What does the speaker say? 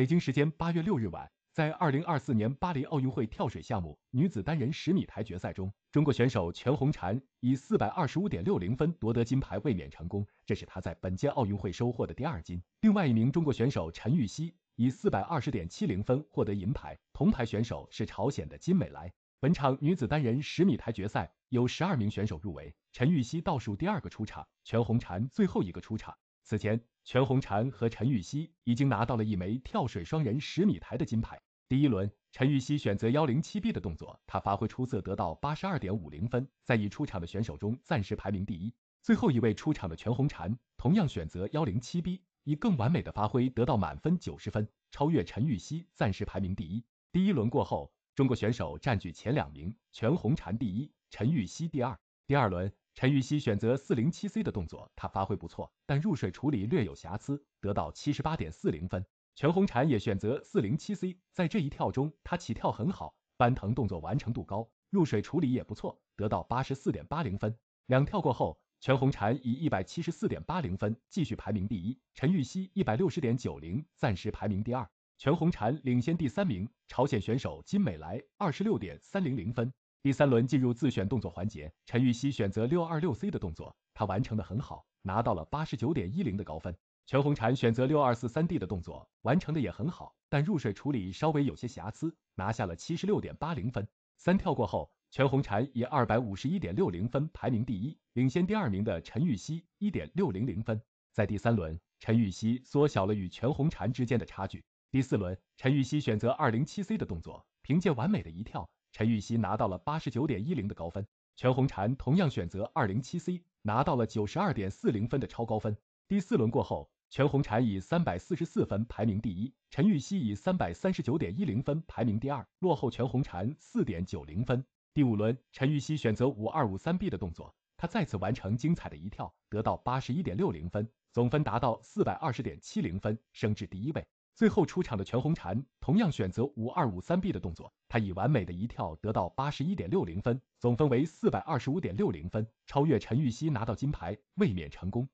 北京时间八月六日晚，在二零二四年巴黎奥运会跳水项目女子单人十米台决赛中，中国选手全红婵以四百二十五点六零分夺得金牌，卫冕成功，这是她在本届奥运会收获的第二金。另外一名中国选手陈芋汐以四百二十点七零分获得银牌，铜牌选手是朝鲜的金美莱。本场女子单人十米台决赛有十二名选手入围，陈芋汐倒数第二个出场，全红婵最后一个出场。此前，全红婵和陈芋汐已经拿到了一枚跳水双人十米台的金牌。第一轮，陈芋汐选择幺零七 B 的动作，她发挥出色，得到八十二点五零分，在已出场的选手中暂时排名第一。最后一位出场的全红婵同样选择幺零七 B，以更完美的发挥得到满分九十分，超越陈芋汐，暂时排名第一。第一轮过后，中国选手占据前两名，全红婵第一，陈芋汐第二。第二轮。陈芋汐选择四零七 C 的动作，她发挥不错，但入水处理略有瑕疵，得到七十八点四零分。全红婵也选择四零七 C，在这一跳中，她起跳很好，翻腾动作完成度高，入水处理也不错，得到八十四点八零分。两跳过后，全红婵以一百七十四点八零分继续排名第一，陈芋汐一百六十点九零暂时排名第二，全红婵领先第三名朝鲜选手金美来二十六点三零零分。第三轮进入自选动作环节，陈芋汐选择六二六 C 的动作，她完成的很好，拿到了八十九点一零的高分。全红婵选择六二四三 D 的动作，完成的也很好，但入水处理稍微有些瑕疵，拿下了七十六点八零分。三跳过后，全红婵以二百五十一点六零分排名第一，领先第二名的陈芋汐一点六零零分。在第三轮，陈芋汐缩小了与全红婵之间的差距。第四轮，陈芋汐选择二零七 C 的动作，凭借完美的一跳。陈芋汐拿到了八十九点一零的高分，全红婵同样选择二零七 C，拿到了九十二点四零分的超高分。第四轮过后，全红婵以三百四十四分排名第一，陈芋汐以三百三十九点一零分排名第二，落后全红婵四点九零分。第五轮，陈芋汐选择五二五三 B 的动作，她再次完成精彩的一跳，得到八十一点六零分，总分达到四百二十点七零分，升至第一位。最后出场的全红婵同样选择五二五三 B 的动作，她以完美的一跳得到八十一点六零分，总分为四百二十五点六零分，超越陈芋汐拿到金牌，卫冕成功。